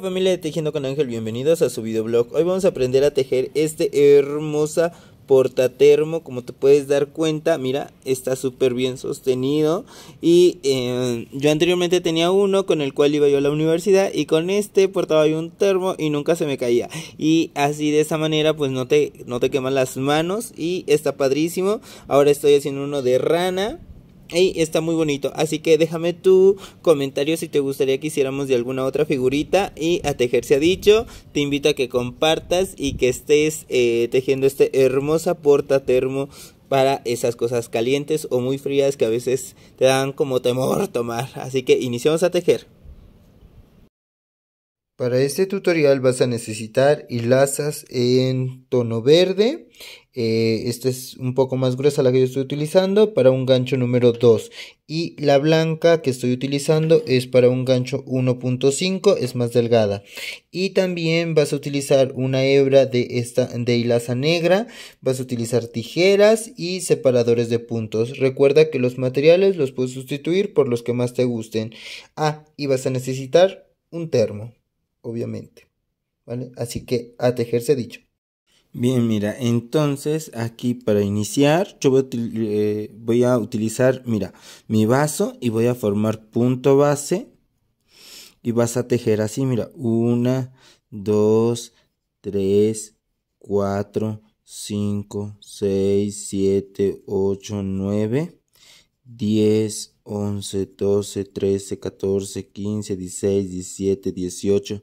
familia de Tejiendo con Ángel, bienvenidos a su videoblog. Hoy vamos a aprender a tejer este hermosa portatermo, como te puedes dar cuenta, mira, está súper bien sostenido y eh, yo anteriormente tenía uno con el cual iba yo a la universidad y con este portaba yo un termo y nunca se me caía y así de esa manera pues no te, no te queman las manos y está padrísimo. Ahora estoy haciendo uno de rana y está muy bonito. Así que déjame tu comentario si te gustaría que hiciéramos de alguna otra figurita. Y a tejer se ha dicho. Te invito a que compartas y que estés eh, tejiendo este hermosa porta termo para esas cosas calientes o muy frías que a veces te dan como temor tomar. Así que iniciamos a tejer. Para este tutorial vas a necesitar hilazas en tono verde eh, esta es un poco más gruesa la que yo estoy utilizando para un gancho número 2 y la blanca que estoy utilizando es para un gancho 1.5 es más delgada y también vas a utilizar una hebra de esta de hilaza negra vas a utilizar tijeras y separadores de puntos recuerda que los materiales los puedes sustituir por los que más te gusten ah y vas a necesitar un termo obviamente ¿Vale? Así que a tejerse dicho. Bien, mira, entonces aquí para iniciar yo eh, voy, a, utilizar, mira, mi vaso y voy a formar punto base y vas a tejer así, mira, 1, 2, 3, 4, 5, 6, 7, 8, 9, 10, 11, 12, 13, 14, 15, 16, 17, 18,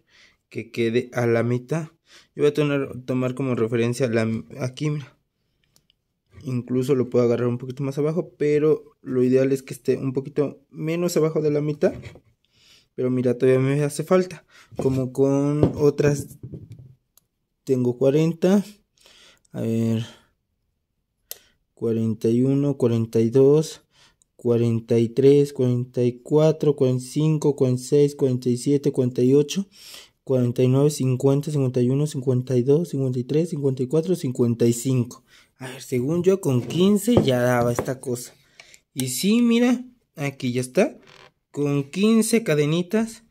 que quede a la mitad. Yo voy a tomar, tomar como referencia la, aquí, mira. Incluso lo puedo agarrar un poquito más abajo, pero lo ideal es que esté un poquito menos abajo de la mitad. Pero mira, todavía me hace falta. Como con otras, tengo 40. A ver, 41, 42. 43, 44, 45, 46, 47, 48 49, 50, 51, 52, 53, 54, 55. A ver, según yo con 15 ya daba esta cosa. Y sí, mira, aquí ya está. Con 15 cadenitas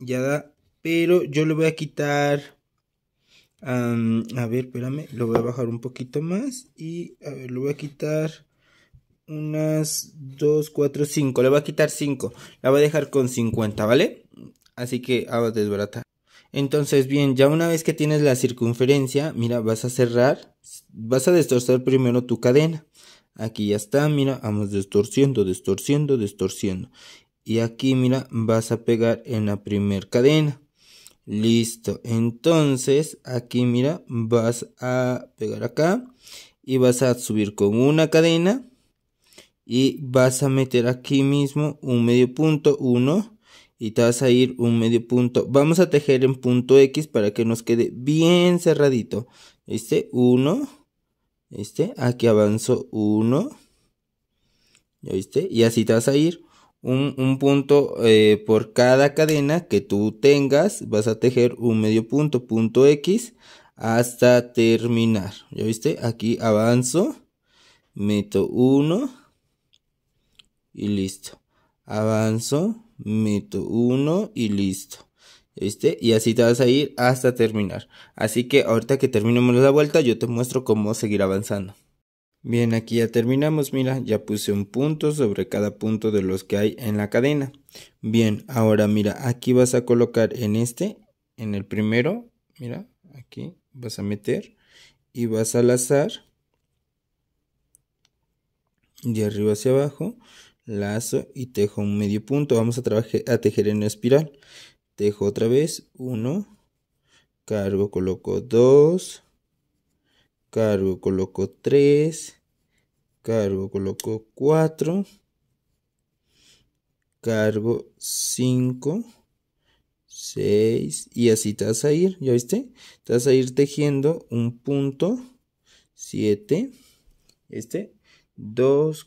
ya da. Pero yo le voy a quitar... a ver, espérame, lo voy a bajar un poquito más. Y a ver, lo voy a quitar unas 2, 4, 5. Le voy a quitar 5. La voy a dejar con 50, ¿vale? Así que a desbarata entonces, bien, ya una vez que tienes la circunferencia, mira, vas a cerrar, vas a destorcer primero tu cadena. Aquí ya está, mira, vamos distorciendo, destorciendo, distorciendo. Y aquí, mira, vas a pegar en la primer cadena. Listo. Entonces, aquí, mira, vas a pegar acá y vas a subir con una cadena y vas a meter aquí mismo un medio punto, uno, y te vas a ir un medio punto. Vamos a tejer en punto X para que nos quede bien cerradito. Este 1, este, aquí avanzo uno ¿ya viste? Y así te vas a ir un, punto eh, por cada cadena que tú tengas, vas a tejer un medio punto, punto X, hasta terminar. ¿Ya viste? Aquí avanzo, meto uno y listo. Avanzo, meto uno y listo. Este, y así te vas a ir hasta terminar. Así que ahorita que terminemos la vuelta, yo te muestro cómo seguir avanzando. Bien, aquí ya terminamos, mira, ya puse un punto sobre cada punto de los que hay en la cadena. Bien, ahora mira, aquí vas a colocar en este, en el primero, mira, aquí vas a meter y vas a lazar de arriba hacia abajo lazo y tejo un medio punto. Vamos a, trabajar a tejer en espiral. Tejo otra vez, 1, cargo, coloco 2, cargo, coloco 3, cargo, coloco 4, cargo 5, 6 y así te vas a ir, ¿ya viste? Te vas a ir tejiendo un punto, 7, este, 2,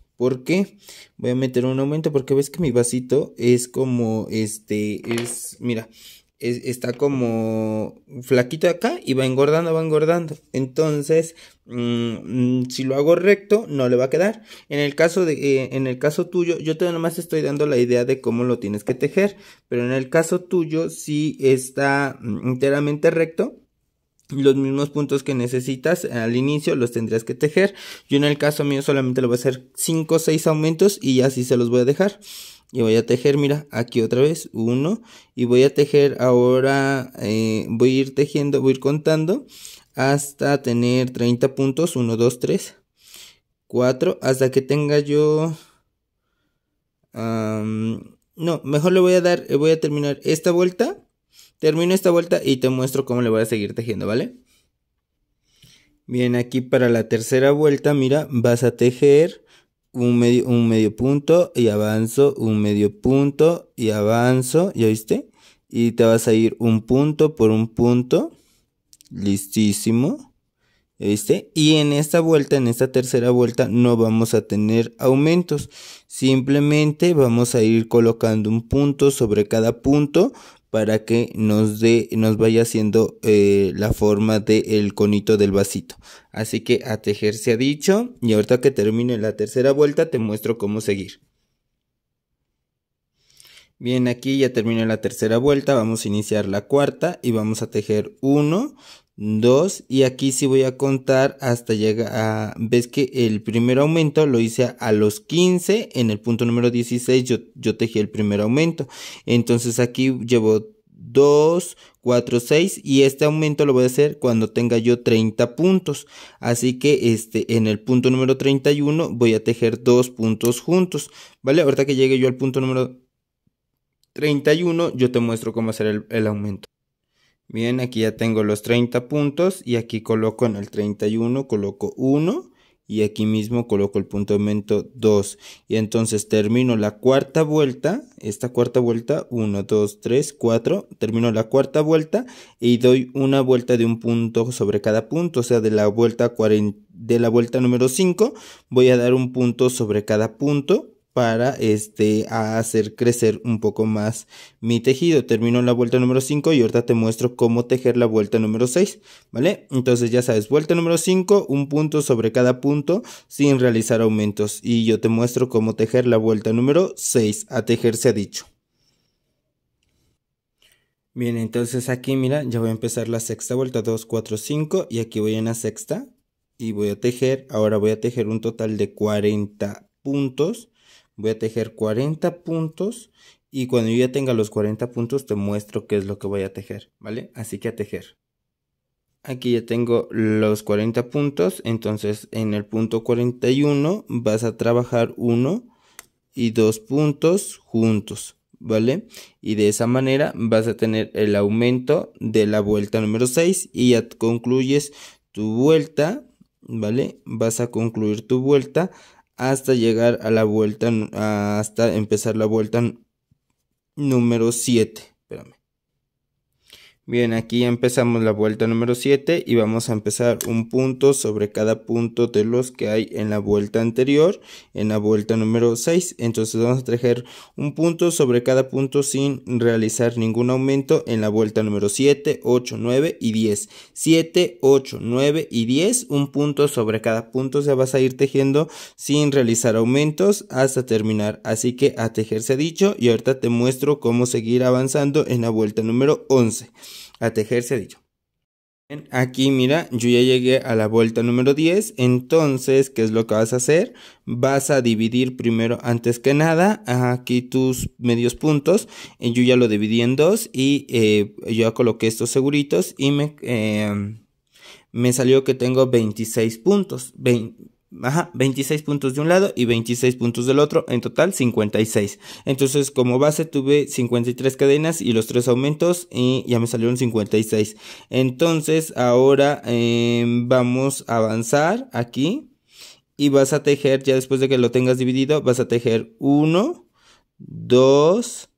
¿Por qué? Voy a meter un aumento porque ves que mi vasito es como este, es, mira, está como flaquito acá y va engordando, va engordando. Entonces, mm, si lo hago recto, no le va a quedar. En el caso de, eh, en el caso tuyo, yo te nomás estoy dando la idea de cómo lo tienes que tejer, pero en el caso tuyo, si está mm, enteramente recto, los mismos puntos que necesitas al inicio los tendrías que tejer. Yo en el caso mío solamente le voy a hacer 5 o 6 aumentos y así se los voy a dejar. Y voy a tejer, mira, aquí otra vez, uno. Y voy a tejer ahora, eh, voy a ir tejiendo, voy a ir contando hasta tener 30 puntos. 1, 2, 3, 4. Hasta que tenga yo... no, mejor le voy a dar, eh, voy a terminar esta vuelta Termino esta vuelta y te muestro cómo le voy a seguir tejiendo, ¿vale? Bien, aquí para la tercera vuelta, mira, vas a tejer un medio, un medio punto y avanzo, un medio punto y avanzo, ¿ya viste? Y te vas a ir un punto por un punto. Listísimo. ¿Ya viste? Y en esta vuelta, en esta tercera vuelta, no vamos a tener aumentos. Simplemente vamos a ir colocando un punto sobre cada punto para que nos dé, nos vaya haciendo eh, la forma del conito del vasito. Así que a tejer se ha dicho y ahorita que termine la tercera vuelta te muestro cómo seguir. Bien, aquí ya terminé la tercera vuelta, vamos a iniciar la cuarta y vamos a tejer uno. 2 y aquí sí voy a contar hasta llegar a... Ves que el primer aumento lo hice a los 15, en el punto número 16 yo, yo tejí el primer aumento. Entonces aquí llevo 2, 4, 6 y este aumento lo voy a hacer cuando tenga yo 30 puntos. Así que este, en el punto número 31 voy a tejer dos puntos juntos, ¿vale? Ahorita que llegue yo al punto número 31 yo te muestro cómo hacer el aumento. Bien, aquí ya tengo los 30 puntos y aquí coloco en el 31, coloco 1 y aquí mismo coloco el punto de aumento 2. Y entonces termino la cuarta vuelta, esta cuarta vuelta, 1, 2, 3, 4, termino la cuarta vuelta y doy una vuelta de un punto sobre cada punto, o sea, de la vuelta, de la vuelta número 5 voy a dar un punto sobre cada punto para este hacer crecer un poco más mi tejido. Termino la vuelta número 5 y ahorita te muestro cómo tejer la vuelta número 6, ¿vale? Entonces ya sabes, vuelta número 5, un punto sobre cada punto sin realizar aumentos y yo te muestro cómo tejer la vuelta número 6, a tejer se ha dicho. Bien, entonces aquí mira, ya voy a empezar la sexta vuelta, 2, 4, 5 y aquí voy en la sexta y voy a tejer, ahora voy a tejer un total de 40 puntos voy a tejer 40 puntos y cuando yo ya tenga los 40 puntos te muestro qué es lo que voy a tejer, ¿vale? Así que a tejer. Aquí ya tengo los 40 puntos, entonces en el punto 41 vas a trabajar uno y dos puntos juntos, ¿vale? Y de esa manera vas a tener el aumento de la vuelta número 6 y ya concluyes tu vuelta, ¿vale? Vas a concluir tu vuelta hasta llegar a la vuelta, hasta empezar la vuelta número 7. Espérame. Bien, aquí empezamos la vuelta número 7 y vamos a empezar un punto sobre cada punto de los que hay en la vuelta anterior, en la vuelta número 6. Entonces vamos a tejer un punto sobre cada punto sin realizar ningún aumento en la vuelta número 7, 8, 9 y 10. 7, 8, 9 y 10, un punto sobre cada punto se vas a ir tejiendo sin realizar aumentos hasta terminar. Así que a tejer se ha dicho y ahorita te muestro cómo seguir avanzando en la vuelta número 11 a tejerse dicho. Aquí mira, yo ya llegué a la vuelta número 10, entonces, ¿qué es lo que vas a hacer? Vas a dividir primero, antes que nada, aquí tus medios puntos, eh, yo ya lo dividí en dos y eh, yo ya coloqué estos seguritos y me, eh, me salió que tengo 26 puntos, Ajá, 26 puntos de un lado y 26 puntos del otro, en total 56. Entonces, como base tuve 53 cadenas y los tres aumentos y ya me salieron 56. Entonces, ahora em, vamos a avanzar aquí y vas a tejer, ya después de que lo tengas dividido, vas a tejer 1, 2,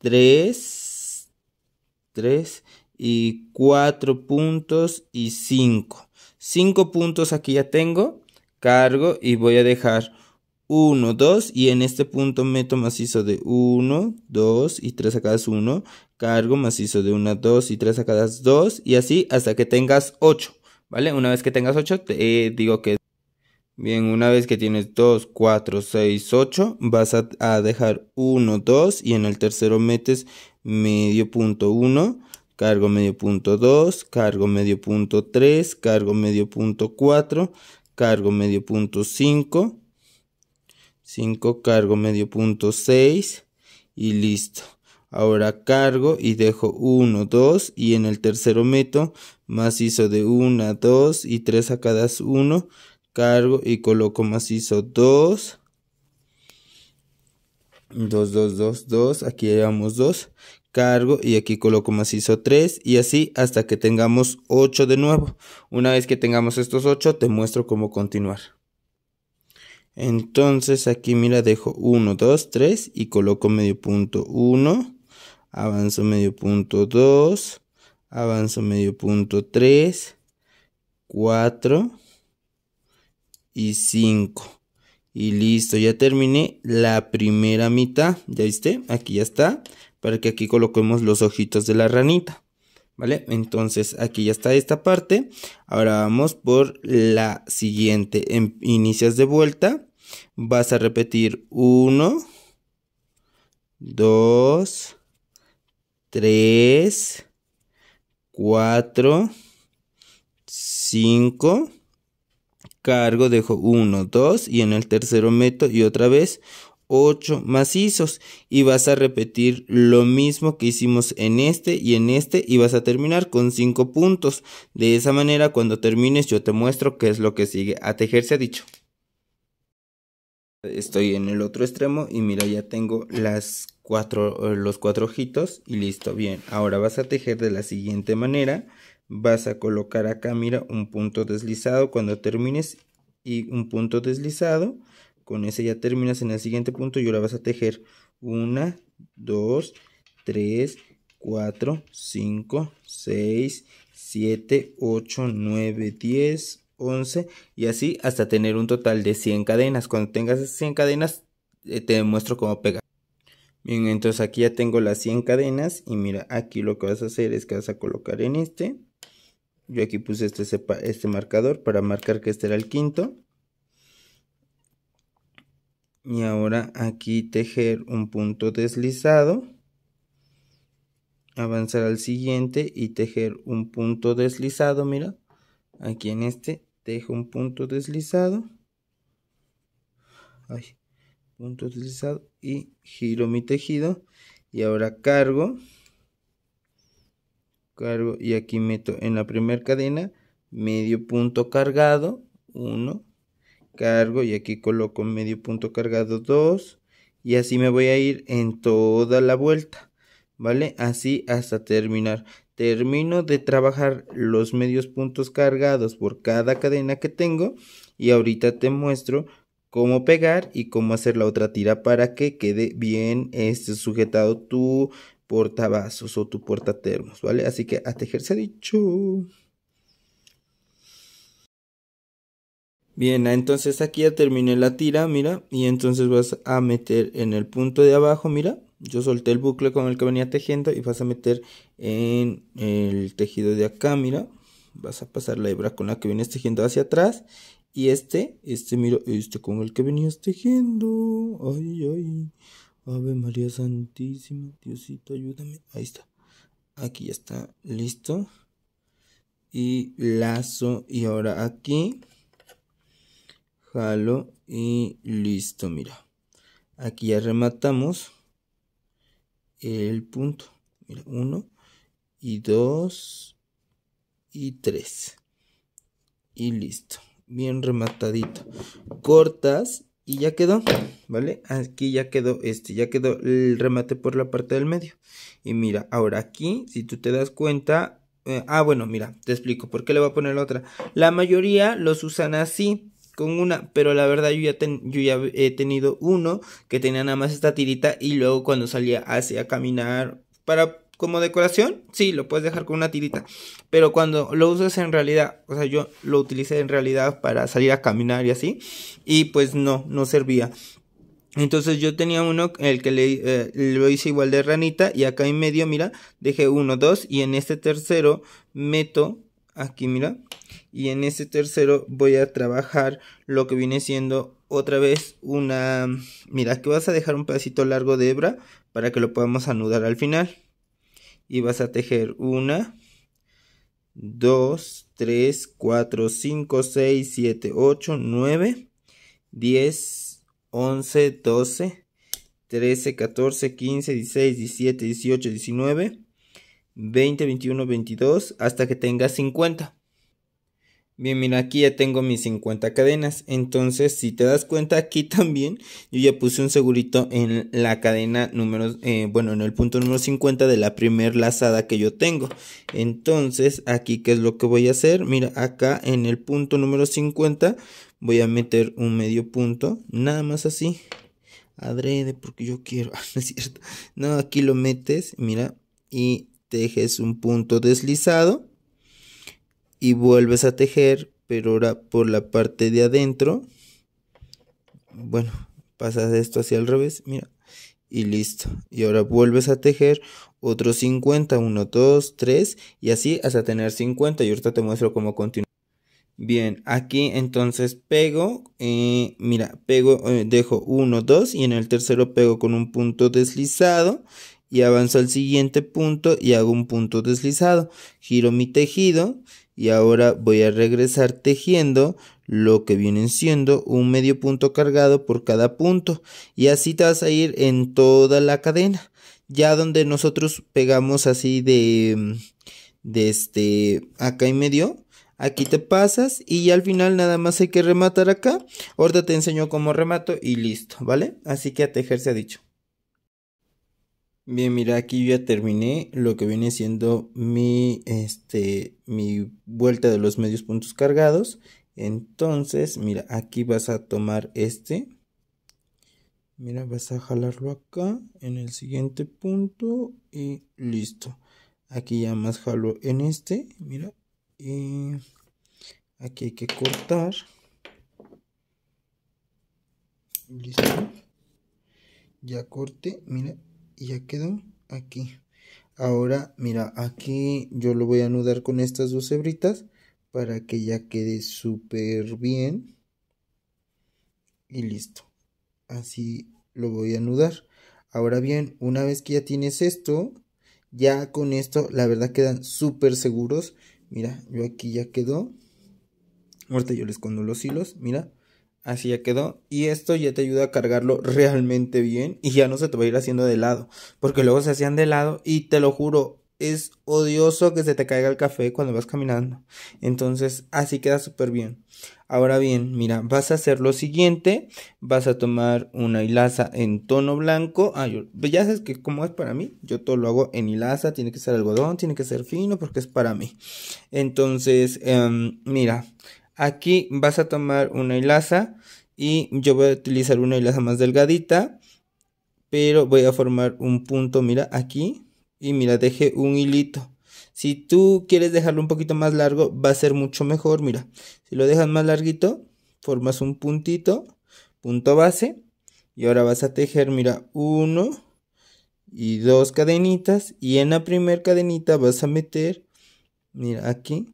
3, 3 y 4 puntos y 5. 5 puntos aquí ya tengo. Cargo y voy a dejar 1, 2 y en este punto meto macizo de 1, 2 y 3 a cada 1, cargo macizo de 1, 2 y 3 a cada 2 y así hasta que tengas 8, ¿vale? Una vez que tengas 8 te eh, digo que... Bien, una vez que tienes 2, 4, 6, 8 vas a dejar 1, 2 y en el tercero metes medio punto 1 cargo medio punto 2, cargo medio punto 3, cargo medio punto 4, cargo medio punto 5, 5 cargo medio punto 6 y listo. Ahora cargo y dejo 1, 2 y en el tercero meto macizo de 1, 2 y 3 a cada 1, cargo y coloco macizo 2, 2, 2, 2, 2, aquí llevamos 2 cargo y aquí coloco macizo 3 y así hasta que tengamos 8 de nuevo. Una vez que tengamos estos 8 te muestro cómo continuar. Entonces aquí mira dejo 1, 2, 3 y coloco medio punto 1, avanzo medio punto 2, avanzo medio punto 3, 4 y 5. Y listo, ya terminé la primera mitad, ¿ya viste? Aquí ya está para que aquí coloquemos los ojitos de la ranita. ¿Vale? Entonces aquí ya está esta parte. Ahora vamos por la siguiente. En, inicias de vuelta. Vas a repetir 1, 2, 3, 4, 5. Cargo, dejo 1, 2 y en el tercero meto y otra vez 8 macizos y vas a repetir lo mismo que hicimos en este y en este y vas a terminar con 5 puntos. De esa manera cuando termines yo te muestro qué es lo que sigue a tejer se ha dicho. Estoy en el otro extremo y mira ya tengo las cuatro, eh, los cuatro ojitos y listo. Bien, ahora vas a tejer de la siguiente manera. Vas a colocar acá, mira, un punto deslizado cuando termines y un punto deslizado con ese ya terminas en el siguiente punto y ahora vas a tejer 1, 2, 3, 4, 5, 6, 7, 8, 9, 10, 11 y así hasta tener un total de 100 cadenas. Cuando tengas 100 cadenas eh, te muestro cómo pegar. Bien, entonces aquí ya tengo las 100 cadenas y mira, aquí lo que vas a hacer es que vas a colocar en este. Yo aquí puse este, este marcador para marcar que este era el quinto y ahora aquí tejer un punto deslizado avanzar al siguiente y tejer un punto deslizado mira aquí en este tejo un punto deslizado punto deslizado y giro mi tejido y ahora cargo cargo y aquí meto en la primera cadena medio punto cargado uno cargo y aquí coloco medio punto cargado 2 y así me voy a ir en toda la vuelta, ¿vale? Así hasta terminar. Termino de trabajar los medios puntos cargados por cada cadena que tengo y ahorita te muestro cómo pegar y cómo hacer la otra tira para que quede bien este sujetado tu portavasos o tu termos ¿vale? Así que hasta ha dicho. Bien, ah, entonces aquí ya terminé la tira, mira, y entonces vas a meter en el punto de abajo, mira, yo solté el bucle con el que venía tejiendo y vas a meter en el tejido de acá, mira, vas a pasar la hebra con la que vienes tejiendo hacia atrás y este, este, mira, este con el que venías tejiendo, ay, ay, Ave María Santísima, Diosito, ayúdame, ahí está, aquí ya está, listo, y lazo, y ahora aquí y listo, mira. Aquí ya rematamos el punto. Mira, 1 y 2 y 3. Y listo. Bien rematadito. Cortas y ya quedó, ¿vale? Aquí ya quedó este, ya quedó el remate por la parte del medio. Y mira, ahora aquí, si tú te das cuenta, eh, ah, bueno, mira, te explico por qué le voy a poner la otra. La mayoría los usan así, con una, pero la verdad yo ya, ya he tenido uno que tenía nada más esta tirita y luego cuando salía hacia caminar para como decoración, sí, lo puedes dejar con una tirita. Pero cuando lo usas en realidad, o sea, yo lo utilicé en realidad para salir a caminar y así. Y pues no, no servía. Entonces yo tenía uno, el que le, eh, lo hice igual de ranita. Y acá en medio, mira, dejé uno, dos. Y en este tercero meto aquí mira y en este tercero voy a trabajar lo que viene siendo otra vez una mira aquí vas a dejar un pedacito largo de hebra para que lo podamos anudar al final y vas a tejer una 2 3 4 5 6 7 8 9 10 11 12 13 14 15 16 17 18 19 20, 21, 22 hasta que tenga 50. Bien, mira, aquí ya tengo mis 50 cadenas. Entonces, si te das cuenta, aquí también yo ya puse un segurito en la cadena número, eh, bueno, en el punto número 50 de la primer lazada que yo tengo. Entonces, aquí, ¿qué es lo que voy a hacer? Mira, acá en el punto número 50 voy a meter un medio punto, nada más así. Adrede, porque yo quiero, no es cierto. No, aquí lo metes, mira, y dejes un punto deslizado y vuelves a tejer, pero ahora por la parte de adentro. Bueno, pasas esto hacia el revés, mira, y listo. Y ahora vuelves a tejer otros 50, 1, 2, 3 y así hasta tener 50 y ahorita te muestro cómo continúa. Bien, aquí entonces pego, eh, mira, pego, eh, dejo 1, 2 y en el tercero pego con un punto deslizado y avanzo al siguiente punto y hago un punto deslizado. Giro mi tejido y ahora voy a regresar tejiendo lo que vienen siendo un medio punto cargado por cada punto y así te vas a ir en toda la cadena. Ya donde nosotros pegamos así de, mm, de este acá y medio, aquí te pasas y ya al final nada más hay que rematar acá. Ahorita te enseño cómo remato y listo, ¿vale? Así que a tejer se ha dicho. Bien, mira, aquí ya terminé lo que viene siendo mi, este, mi vuelta de los medios puntos cargados. Entonces, mira, aquí vas a tomar este. Mira, vas a jalarlo acá en el siguiente punto y listo. Aquí ya más jalo en este, mira. Y aquí hay que cortar. Listo. Ya corte mira, y ya quedó aquí ahora mira aquí yo lo voy a anudar con estas dos hebritas para que ya quede súper bien y listo así lo voy a anudar ahora bien una vez que ya tienes esto ya con esto la verdad quedan súper seguros mira yo aquí ya quedó ahorita yo les escondo los hilos mira Así ya quedó. Y esto ya te ayuda a cargarlo realmente bien. Y ya no se te va a ir haciendo de lado. Porque luego se hacían de lado. Y te lo juro, es odioso que se te caiga el café cuando vas caminando. Entonces, así queda súper bien. Ahora bien, mira, vas a hacer lo siguiente. Vas a tomar una hilaza en tono blanco. Ah, pues ya sabes que como es para mí, yo todo lo hago en hilaza. Tiene que ser algodón, tiene que ser fino porque es para mí. Entonces, em, mira, Aquí vas a tomar una hilaza y yo voy a utilizar una hilaza más delgadita, pero voy a formar un punto, mira, aquí y mira, dejé un hilito. Si tú quieres dejarlo un poquito más largo, va a ser mucho mejor, mira. Si lo dejas más larguito, formas un puntito, punto base y ahora vas a tejer, mira, uno y dos cadenitas y en la primera cadenita vas a meter, mira, aquí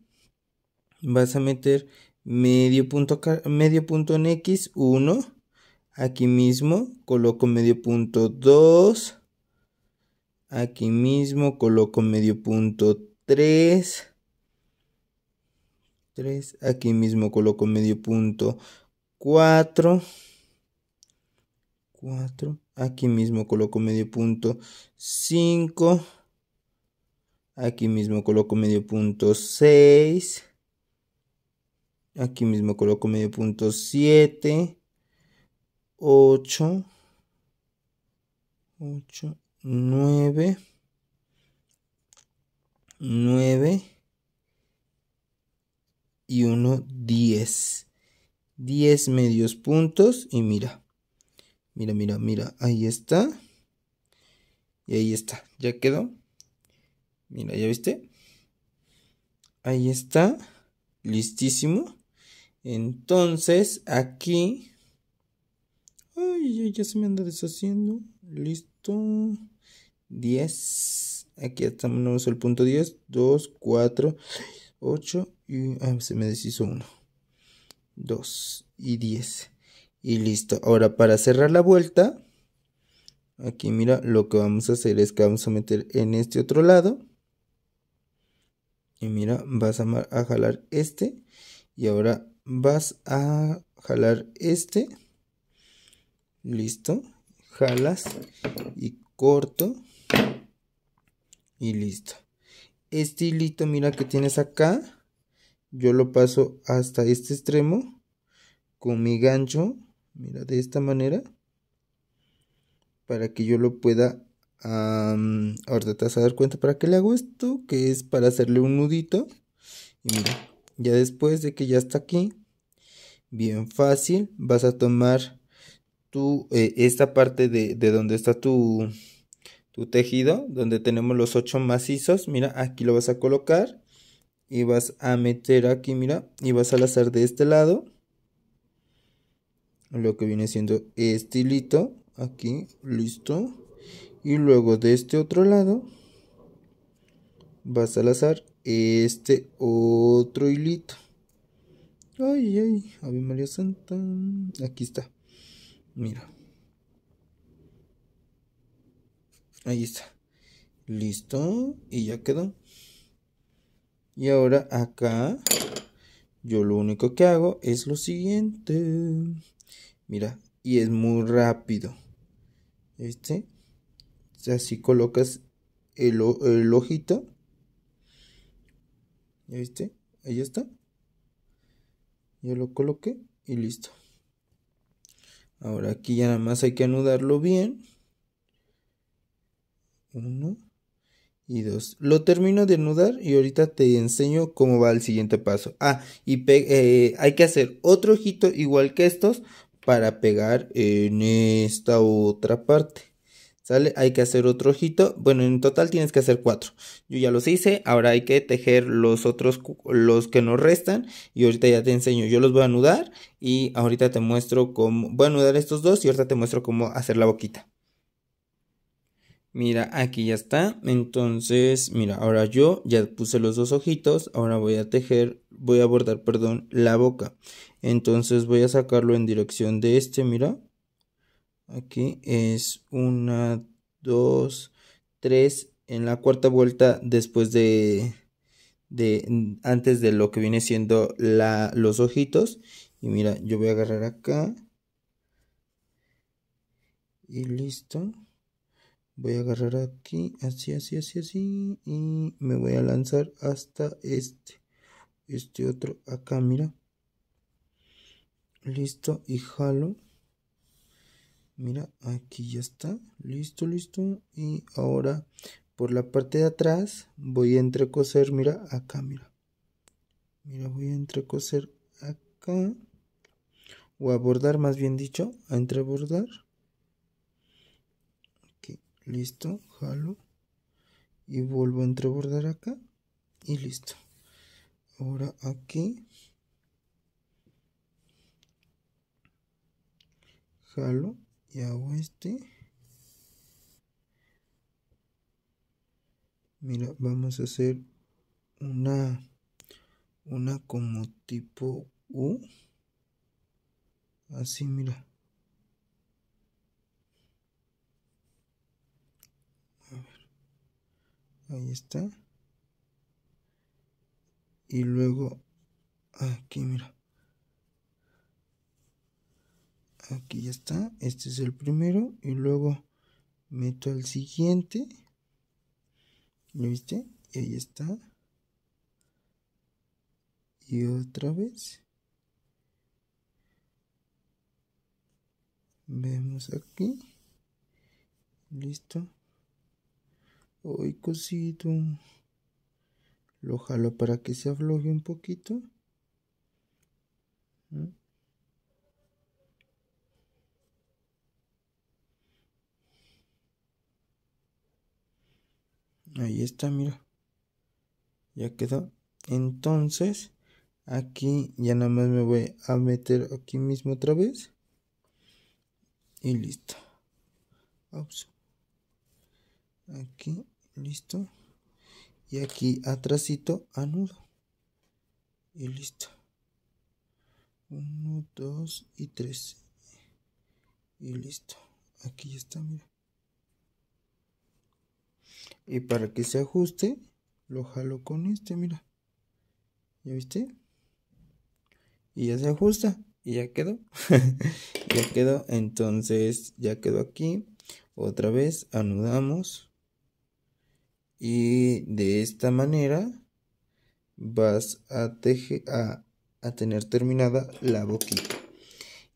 vas a meter medio punto, medio punto en X, 1. Aquí mismo coloco medio punto 2. Aquí mismo coloco medio punto 3. 3. Aquí mismo coloco medio punto 4. 4. Aquí mismo coloco medio punto 5. Aquí mismo coloco medio punto 6. Aquí mismo coloco medio punto 7, 8, 8, 9, 9 y 1, 10. 10 medios puntos y mira, mira, mira, mira, ahí está. Y ahí está, ya quedó. Mira, ¿ya viste? Ahí está, listísimo. Entonces, aquí... Ay, ya se me anda deshaciendo. Listo. 10. Aquí estamos el punto 10. 2, 4, 8 y... se me deshizo 1 2 y 10. Y listo. Ahora, para cerrar la vuelta... Aquí mira, lo que vamos a hacer es que vamos a meter en este otro lado. Y mira, vas a, a jalar este. Y ahora vas a jalar este. Listo. Jalas y corto. Y listo. Este hilito, mira que tienes acá. Yo lo paso hasta este extremo. Con mi gancho. Mira, de esta manera. Para que yo lo pueda... ahora ahorita te vas a dar cuenta para que le hago esto. Que es para hacerle un nudito. Y mira, ya después de que ya está aquí, bien fácil, vas a tomar eh, esta parte de, de donde está tu, tu tejido, donde tenemos los ocho macizos, mira, aquí lo vas a colocar y vas a meter aquí, mira, y vas a lazar de este lado lo que viene siendo este hilito, aquí, listo, y luego de este otro lado vas a lazar este otro hilito. Ay, ay, Ave María Santa. Aquí está. Mira. Ahí está. Listo. Y ya quedó. Y ahora acá. Yo lo único que hago es lo siguiente. Mira. Y es muy rápido. Este. Así colocas el, el ojito ¿Ya viste? Ahí está. Yo lo coloqué y listo. Ahora aquí ya nada más hay que anudarlo bien. Uno y dos. Lo termino de anudar y ahorita te enseño cómo va el siguiente paso. Ah, y eh, hay que hacer otro ojito igual que estos para pegar en esta otra parte. Hay que hacer otro ojito. Bueno, en total tienes que hacer cuatro. Yo ya los hice. Ahora hay que tejer los otros, los que nos restan. Y ahorita ya te enseño. Yo los voy a anudar. Y ahorita te muestro cómo. Voy a anudar estos dos. Y ahorita te muestro cómo hacer la boquita. Mira, aquí ya está. Entonces, mira, ahora yo ya puse los dos ojitos. Ahora voy a tejer. Voy a bordar, perdón, la boca. Entonces voy a sacarlo en dirección de este. Mira. Aquí es una, dos, tres. En la cuarta vuelta, después de, antes de lo que viene siendo los ojitos. Y mira, yo voy a agarrar acá. Y listo. Voy a agarrar aquí, así, así, así, así. Y me voy a lanzar hasta este. Este otro acá, mira. Listo. Y jalo mira aquí ya está listo listo y ahora por la parte de atrás voy a entrecoser mira acá mira mira voy a entrecoser acá o a más bien dicho a entrebordar Okay, listo jalo y vuelvo a entrebordar acá y listo ahora aquí jalo y hago este mira vamos a hacer una una como tipo U así mira a ver, ahí está y luego aquí mira aquí ya está este es el primero y luego meto al siguiente ¿lo viste? y ahí está y otra vez vemos aquí listo hoy cosito lo jalo para que se afloje un poquito ¿Mm? Ahí está, mira. Ya quedó. Entonces, aquí ya nada más me voy a meter aquí mismo otra vez. Y listo. Ops. Aquí, listo. Y aquí atrásito, anudo. Y listo. Uno, dos y tres. Y listo. Aquí ya está, mira. Y para que se ajuste, lo jalo con este, mira. ¿Ya viste? Y ya se ajusta. Y ya quedó. ya quedó. Entonces, ya quedó aquí. Otra vez, anudamos. Y de esta manera vas a, tejer... a, a tener terminada la boquita.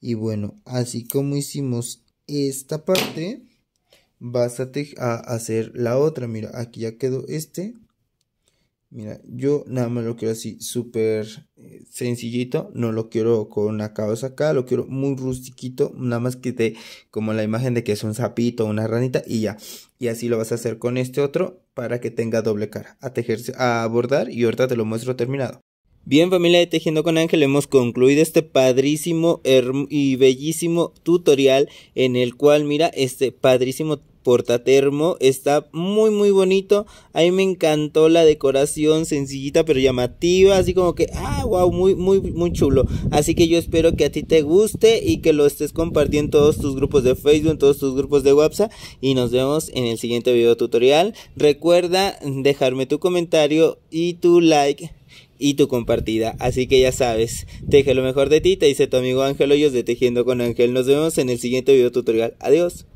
Y bueno, así como hicimos esta parte, vas a, hacer la otra. Mira, aquí ya quedó este. Mira, yo nada más lo quiero así, súper eh, sencillito. No lo quiero con acabos acá, lo quiero muy rustiquito. Nada más que te, como la imagen de que es un sapito, una ranita y ya. Y así lo vas a hacer con este otro para que tenga doble cara. A tejerse, a bordar y ahorita te lo muestro terminado. Bien familia de Tejiendo con Ángel, hemos concluido este padrísimo y bellísimo tutorial en el cual mira este padrísimo portatermo está muy muy bonito, a mí me encantó la decoración sencillita pero llamativa, así como que ah wow, muy muy muy chulo. Así que yo espero que a ti te guste y que lo estés compartiendo en todos tus grupos de Facebook, en todos tus grupos de WhatsApp y nos vemos en el siguiente video tutorial. Recuerda dejarme tu comentario y tu like y tu compartida. Así que ya sabes, teje lo mejor de ti, te dice tu amigo Ángel Hoyos de Tejiendo con Ángel. Nos vemos en el siguiente video tutorial. Adiós.